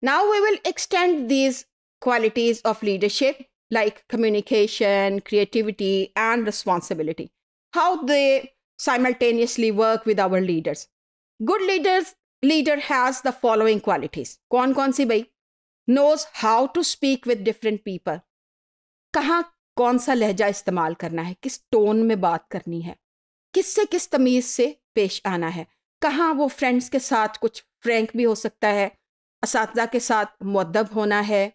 Now we will extend these qualities of leadership like communication, creativity, and responsibility, how they simultaneously work with our leaders. Good leaders leader has the following qualities. Kwan कौन सी Knows how to speak with different people. कहाँ konsa lehja लहजा karna hai? Kis tone mein baat karni hai? Kis se kis तमीज़ se पेश aana hai? Kahan wo friends ke saath kuch frank bhi ho sakta hai? इस के साथ मदब होना है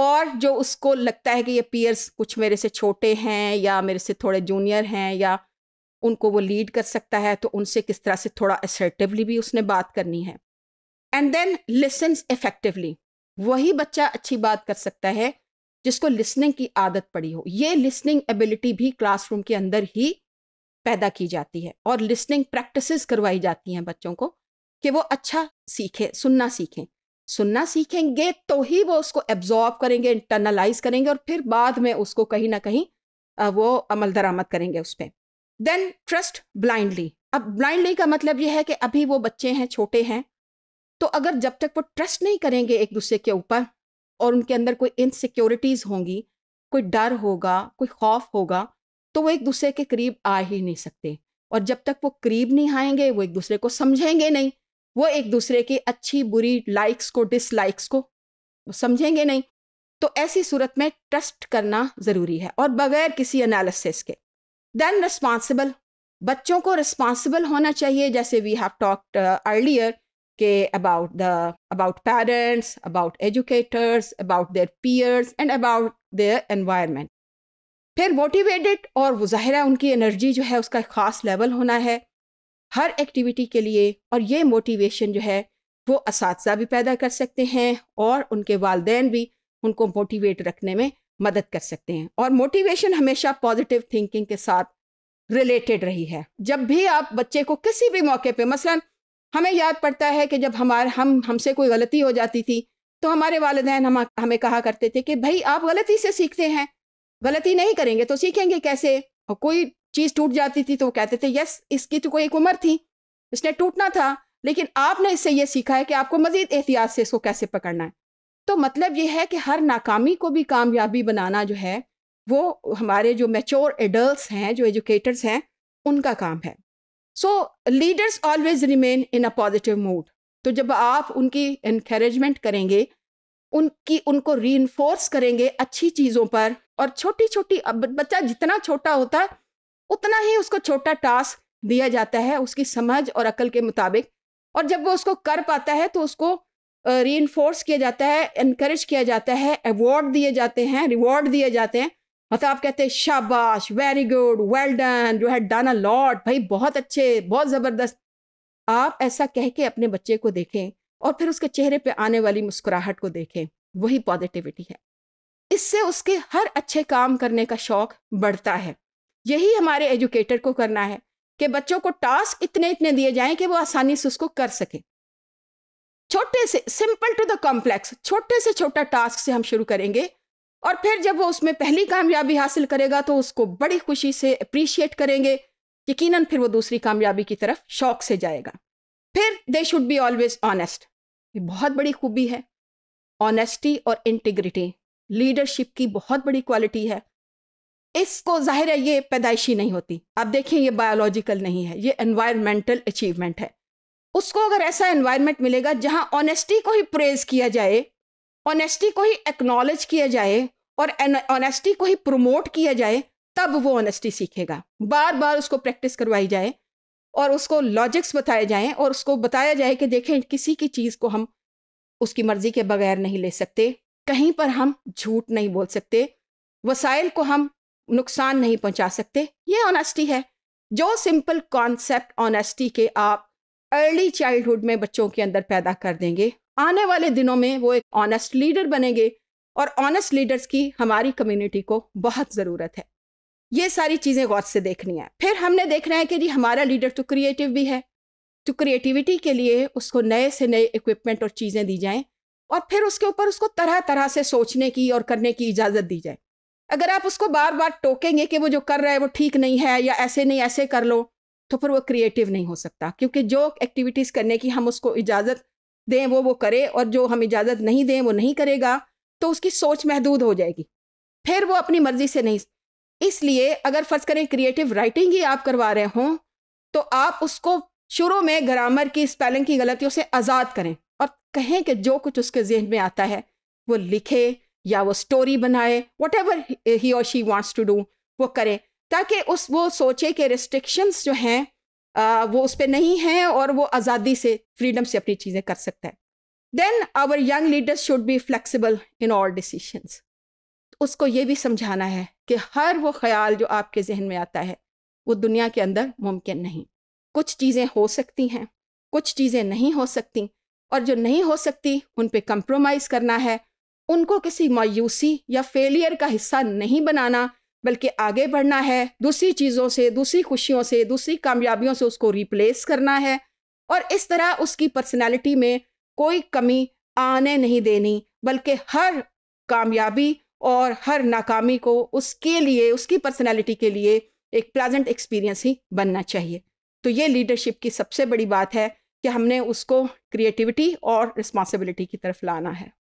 और जो उसको लगता है कि ये पीयर्स कुछ मेरे से छोटे हैं या मेरे से थोड़े जूनियर हैं या उनको वो लीड कर सकता है तो उनसे किस तरह से थोड़ा असर्टिवली भी उसने बात करनी है एंड देन लिसन्स इफेक्टिवली वही बच्चा अच्छी बात कर सकता है जिसको लिसनिंग की आदत पड़ी हो ये लिसनिंग एबिलिटी भी क्लासरूम के अंदर ही पैदा की जाती है और लिसनिंग प्रैक्टिसेस करवाई जाती हैं बच्चों को कि वो अच्छा सीखें सुनना सीखें सुनना सीखेंगे तो ही वो उसको एब्जॉर्ब करेंगे इंटरनलाइज करेंगे और फिर बाद में उसको कहीं ना कहीं वो अमल दरामद करेंगे उस पर देन ट्रस्ट ब्लाइंडली अब ब्लाइंडली का मतलब यह है कि अभी वो बच्चे हैं छोटे हैं तो अगर जब तक वो ट्रस्ट नहीं करेंगे एक दूसरे के ऊपर और उनके अंदर कोई इनसिक्योरिटीज़ होंगी कोई डर होगा कोई खौफ होगा तो वो एक दूसरे के करीब आ ही नहीं सकते और जब तक वो करीब नहीं आएंगे वो एक दूसरे को समझेंगे नहीं वो एक दूसरे की अच्छी बुरी लाइक्स को डिसलाइक्स को समझेंगे नहीं तो ऐसी सूरत में ट्रस्ट करना ज़रूरी है और बगैर किसी एनालिसिस के देन रिस्पॉन्सिबल बच्चों को रिस्पॉन्सिबल होना चाहिए जैसे वी हैव टॉक्ड अर्लियर के about the about parents about educators about their peers and about their environment फिर मोटिवेटेड और वो ज़ाहिर उनकी एनर्जी जो है उसका ख़ास लेवल होना है हर एक्टिविटी के लिए और ये मोटिवेशन जो है वो इस भी पैदा कर सकते हैं और उनके वालदे भी उनको मोटिवेट रखने में मदद कर सकते हैं और मोटिवेशन हमेशा पॉजिटिव थिंकिंग के साथ रिलेटेड रही है जब भी आप बच्चे को किसी भी मौके पे मसलन हमें याद पड़ता है कि जब हमारे हम हमसे कोई गलती हो जाती थी तो हमारे वालदेन हम हमें कहा करते थे कि भाई आप गलती से सीखते हैं गलती नहीं करेंगे तो सीखेंगे कैसे और कोई चीज टूट जाती थी तो वो कहते थे यस इसकी तो कोई एक उम्र थी इसने टूटना था लेकिन आपने इससे ये सीखा है कि आपको मजीद एहतियात से इसको कैसे पकड़ना है तो मतलब ये है कि हर नाकामी को भी कामयाबी बनाना जो है वो हमारे जो मेच्योर एडल्ट हैं जो एजुकेटर्स हैं उनका काम है so leaders always remain in a positive mood तो जब आप उनकी इनक्रेजमेंट करेंगे उनकी उनको री करेंगे अच्छी चीज़ों पर और छोटी छोटी बच्चा जितना छोटा होता है उतना ही उसको छोटा टास्क दिया जाता है उसकी समझ और अकल के मुताबिक और जब वो उसको कर पाता है तो उसको री किया जाता है इनक्रेज किया जाता है अवॉर्ड दिए जाते हैं रिवॉर्ड दिए जाते हैं मतलब आप कहते हैं शाबाश very good well done you had done a lot भाई बहुत अच्छे बहुत ज़बरदस्त आप ऐसा कह के अपने बच्चे को देखें और फिर उसके चेहरे पे आने वाली मुस्कुराहट को देखें वही पॉजिटिविटी है इससे उसके हर अच्छे काम करने का शौक बढ़ता है यही हमारे एजुकेटर को करना है कि बच्चों को टास्क इतने इतने दिए जाएं कि वो आसानी से उसको कर सके छोटे से सिंपल टू द कॉम्प्लेक्स छोटे से छोटा टास्क से हम शुरू करेंगे और फिर जब वो उसमें पहली कामयाबी हासिल करेगा तो उसको बड़ी खुशी से अप्रिशिएट करेंगे यकीनन फिर वो दूसरी कामयाबी की तरफ शौक से जाएगा फिर they should be always honest ये बहुत बड़ी खूबी है ऑनेस्टी और इंटीग्रिटी लीडरशिप की बहुत बड़ी क्वालिटी है इसको जाहिर है ये पैदाइशी नहीं होती आप देखें ये बायोलॉजिकल नहीं है ये एनवायरमेंटल अचीवमेंट है उसको अगर ऐसा एनवायरमेंट मिलेगा जहाँ ऑनेस्टी को ही प्रेज किया जाए ऑनेस्टी को ही एक्नॉलेज किया जाए और ऑनेस्टी को ही प्रमोट किया जाए तब वो ऑनेस्टी सीखेगा बार बार उसको प्रैक्टिस करवाई जाए और उसको लॉजिक्स बताए जाएं और उसको बताया जाए कि देखें किसी की चीज़ को हम उसकी मर्ज़ी के बगैर नहीं ले सकते कहीं पर हम झूठ नहीं बोल सकते वसाइल को हम नुकसान नहीं पहुंचा सकते ये ऑनेस्टी है जो सिंपल कॉन्सेप्ट ऑनेस्टी के आप अर्ली चाइल्डहुड में बच्चों के अंदर पैदा कर देंगे आने वाले दिनों में वो एक ऑनेस्ट लीडर बनेंगे और ऑनेस्ट लीडर्स की हमारी कम्युनिटी को बहुत ज़रूरत है ये सारी चीज़ें गौर से देखनी है फिर हमने देखना है कि जी हमारा लीडर तो क्रिएटिव भी है तो क्रिएटिविटी के लिए उसको नए से नए इक्विपमेंट और चीज़ें दी जाएं और फिर उसके ऊपर उसको तरह तरह से सोचने की और करने की इजाज़त दी जाए अगर आप उसको बार बार टोकेंगे कि वो जो कर रहा है वो ठीक नहीं है या ऐसे नहीं ऐसे कर लो तो फिर वो क्रिएटिव नहीं हो सकता क्योंकि जो एक्टिविटीज़ करने की हम उसको इजाज़त दें वो वो करे और जो हम इजाज़त नहीं दें वो नहीं करेगा तो उसकी सोच महदूद हो जाएगी फिर वो अपनी मर्ज़ी से नहीं इसलिए अगर फर्ज करें क्रिएटिव राइटिंग ही आप करवा रहे हों तो आप उसको शुरू में ग्रामर की स्पेलिंग की गलतियों से आज़ाद करें और कहें कि जो कुछ उसके जहन में आता है वो लिखे या वो स्टोरी बनाए वट एवर ही और शी वांट्स टू डू वो करे ताकि उस वो सोचे कि रिस्ट्रिक्शंस जो हैं वो उस पर नहीं हैं और वो आज़ादी से फ्रीडम से अपनी चीज़ें कर सकता है then our young leaders should be flexible in all decisions उसको ये भी समझाना है कि हर वो ख्याल जो आपके जहन में आता है वो दुनिया के अंदर मुमकिन नहीं कुछ चीज़ें हो सकती हैं कुछ चीज़ें नहीं हो सकती और जो नहीं हो सकती उन पर कंप्रोमाइज़ करना है उनको किसी मायूसी या फेलियर का हिस्सा नहीं बनाना बल्कि आगे बढ़ना है दूसरी चीज़ों से दूसरी खुशियों से दूसरी कामयाबियों से उसको रिप्लेस करना है और इस तरह उसकी पर्सनैलिटी में कोई कमी आने नहीं देनी बल्कि हर कामयाबी और हर नाकामी को उसके लिए उसकी पर्सनैलिटी के लिए एक प्लेजेंट एक्सपीरियंस ही बनना चाहिए तो ये लीडरशिप की सबसे बड़ी बात है कि हमने उसको क्रिएटिविटी और रिस्पॉन्सिबिलिटी की तरफ लाना है